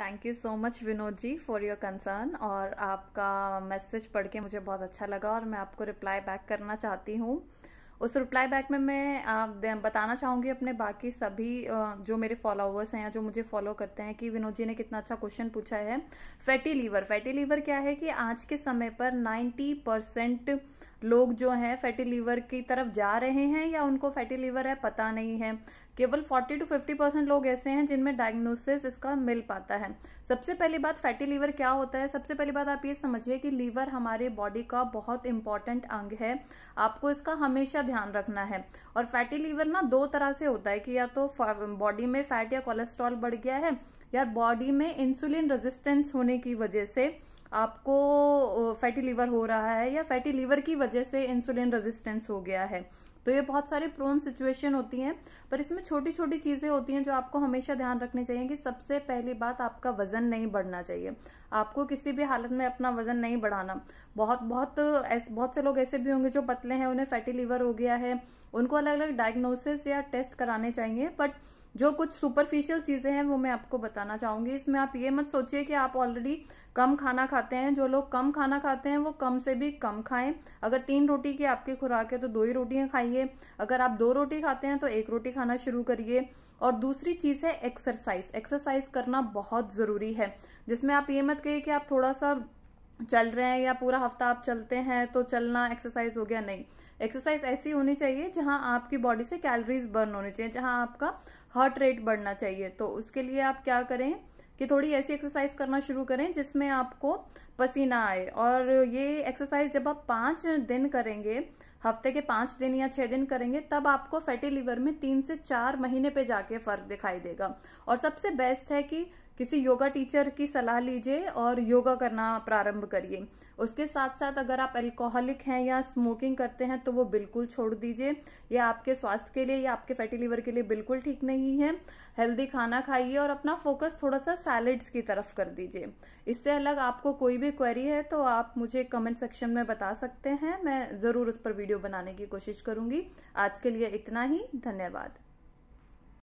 thank you so much Vinod ji for your concern और आपका message पढ़ के मुझे बहुत अच्छा लगा और मैं आपको रिप्लाई बैक करना चाहती हूँ उस रिप्लाई बैक में मैं आप बताना चाहूँगी अपने बाकी सभी जो मेरे फॉलोअर्स हैं या जो मुझे फॉलो करते हैं कि विनोद जी ने कितना अच्छा क्वेश्चन पूछा है फैटी लीवर फैटी लीवर क्या है कि आज के समय पर 90 परसेंट लोग जो हैं फैटी लीवर की तरफ जा रहे हैं या उनको फैटी लीवर है पता नहीं है केवल 40 टू 50 परसेंट लोग ऐसे हैं जिनमें डायग्नोसिस इसका मिल पाता है सबसे पहली बात फैटी लीवर क्या होता है सबसे पहली बात आप ये समझिए कि लीवर हमारे बॉडी का बहुत इंपॉर्टेंट अंग है आपको इसका हमेशा ध्यान रखना है और फैटी लीवर ना दो तरह से होता है कि या तो बॉडी में फैट या कोलेस्ट्रॉल बढ़ गया है या बॉडी में इंसुलिन रेजिस्टेंस होने की वजह से आपको फैटी लीवर हो रहा है या फैटी लीवर की वजह से इंसुलिन रेजिस्टेंस हो गया है तो ये बहुत सारे प्रोन सिचुएशन होती हैं पर इसमें छोटी छोटी चीज़ें होती हैं जो आपको हमेशा ध्यान रखनी चाहिए कि सबसे पहली बात आपका वजन नहीं बढ़ना चाहिए आपको किसी भी हालत में अपना वजन नहीं बढ़ाना बहुत बहुत ऐसे बहुत से लोग ऐसे भी होंगे जो पतले हैं उन्हें फैटी लीवर हो गया है उनको अलग अलग डायग्नोसिस या टेस्ट कराने चाहिए बट जो कुछ सुपरफिशियल चीज़ें हैं वो मैं आपको बताना चाहूँगी इसमें आप ये मत सोचिए कि आप ऑलरेडी कम खाना खाते हैं जो लोग कम खाना खाते हैं वो कम से भी कम खाएं अगर तीन रोटी की आपकी खुराक है तो दो ही रोटियाँ खाइए अगर आप दो रोटी खाते हैं तो एक रोटी खाना शुरू करिए और दूसरी चीज़ है एक्सरसाइज एक्सरसाइज करना बहुत ज़रूरी है जिसमें आप ये मत कहिए कि आप थोड़ा सा चल रहे हैं या पूरा हफ्ता आप चलते हैं तो चलना एक्सरसाइज हो गया नहीं एक्सरसाइज ऐसी होनी चाहिए जहां आपकी बॉडी से कैलोरीज बर्न होनी चाहिए जहां आपका हार्ट रेट बढ़ना चाहिए तो उसके लिए आप क्या करें कि थोड़ी ऐसी एक्सरसाइज करना शुरू करें जिसमें आपको पसीना आए और ये एक्सरसाइज जब आप पाँच दिन करेंगे हफ्ते के पाँच दिन या छः दिन करेंगे तब आपको फैटी लीवर में तीन से चार महीने पे जाके फर्क दिखाई देगा और सबसे बेस्ट है कि किसी योगा टीचर की सलाह लीजिए और योगा करना प्रारंभ करिए उसके साथ साथ अगर आप अल्कोहलिक हैं या स्मोकिंग करते हैं तो वो बिल्कुल छोड़ दीजिए यह आपके स्वास्थ्य के लिए या आपके फैटी लीवर के लिए बिल्कुल ठीक नहीं है हेल्दी खाना खाइए और अपना फोकस थोड़ा सा सैलड्स की तरफ कर दीजिए इससे अलग आपको कोई भी क्वेरी है तो आप मुझे कमेंट सेक्शन में बता सकते हैं मैं ज़रूर उस पर वीडियो बनाने की कोशिश करूंगी आज के लिए इतना ही धन्यवाद